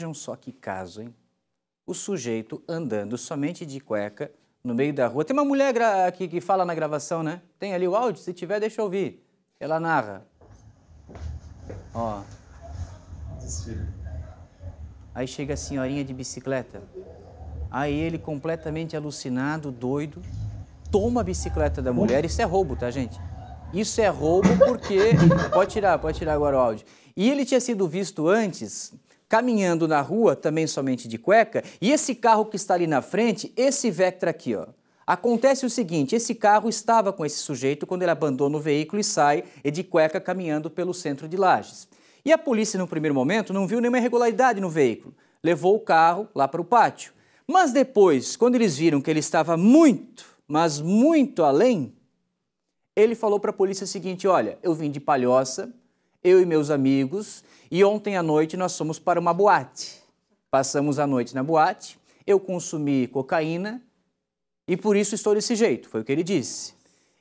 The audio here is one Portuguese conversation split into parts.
Vejam só que caso, hein? O sujeito andando somente de cueca no meio da rua. Tem uma mulher aqui que fala na gravação, né? Tem ali o áudio? Se tiver, deixa eu ouvir. Ela narra. Ó. Aí chega a senhorinha de bicicleta. Aí ele, completamente alucinado, doido, toma a bicicleta da mulher. Isso é roubo, tá, gente? Isso é roubo porque. Pode tirar, pode tirar agora o áudio. E ele tinha sido visto antes caminhando na rua, também somente de cueca, e esse carro que está ali na frente, esse Vectra aqui, ó. Acontece o seguinte, esse carro estava com esse sujeito quando ele abandona o veículo e sai e de cueca caminhando pelo centro de Lages. E a polícia, no primeiro momento, não viu nenhuma irregularidade no veículo. Levou o carro lá para o pátio. Mas depois, quando eles viram que ele estava muito, mas muito além, ele falou para a polícia o seguinte, olha, eu vim de Palhoça, eu e meus amigos, e ontem à noite nós fomos para uma boate. Passamos a noite na boate, eu consumi cocaína e por isso estou desse jeito, foi o que ele disse.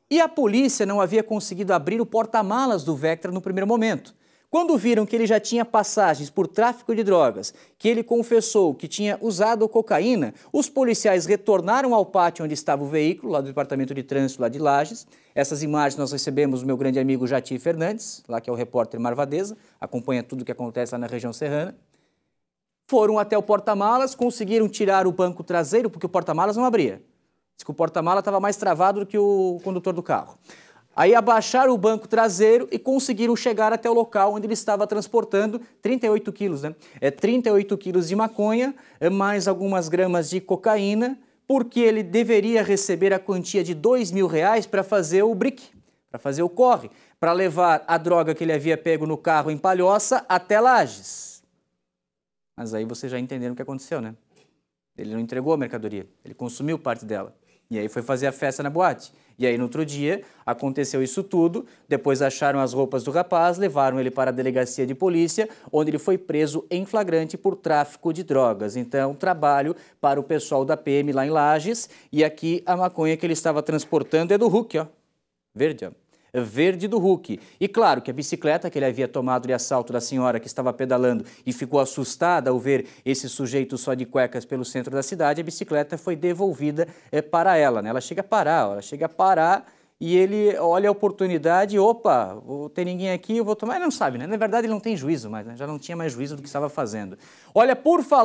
E a polícia não havia conseguido abrir o porta-malas do Vectra no primeiro momento. Quando viram que ele já tinha passagens por tráfico de drogas, que ele confessou que tinha usado cocaína, os policiais retornaram ao pátio onde estava o veículo, lá do Departamento de Trânsito, lá de Lages. Essas imagens nós recebemos do meu grande amigo Jati Fernandes, lá que é o repórter Marvadeza, acompanha tudo o que acontece lá na região serrana. Foram até o porta-malas, conseguiram tirar o banco traseiro, porque o porta-malas não abria. Diz que o porta malas estava mais travado do que o condutor do carro. Aí abaixaram o banco traseiro e conseguiram chegar até o local onde ele estava transportando 38 quilos, né? É 38 quilos de maconha, é mais algumas gramas de cocaína, porque ele deveria receber a quantia de 2 mil reais para fazer o brick, para fazer o corre, para levar a droga que ele havia pego no carro em Palhoça até Lages. Mas aí vocês já entenderam o que aconteceu, né? Ele não entregou a mercadoria, ele consumiu parte dela. E aí foi fazer a festa na boate. E aí, no outro dia, aconteceu isso tudo. Depois acharam as roupas do rapaz, levaram ele para a delegacia de polícia, onde ele foi preso em flagrante por tráfico de drogas. Então, trabalho para o pessoal da PM lá em Lages. E aqui a maconha que ele estava transportando é do Hulk, ó. Verde, ó verde do Hulk. E claro que a bicicleta que ele havia tomado de assalto da senhora que estava pedalando e ficou assustada ao ver esse sujeito só de cuecas pelo centro da cidade, a bicicleta foi devolvida é, para ela. Né? Ela chega a parar, ela chega a parar e ele olha a oportunidade, opa, não tem ninguém aqui, eu vou tomar. Ele não sabe, né? Na verdade, ele não tem juízo mais, né? já não tinha mais juízo do que estava fazendo. Olha, por falar.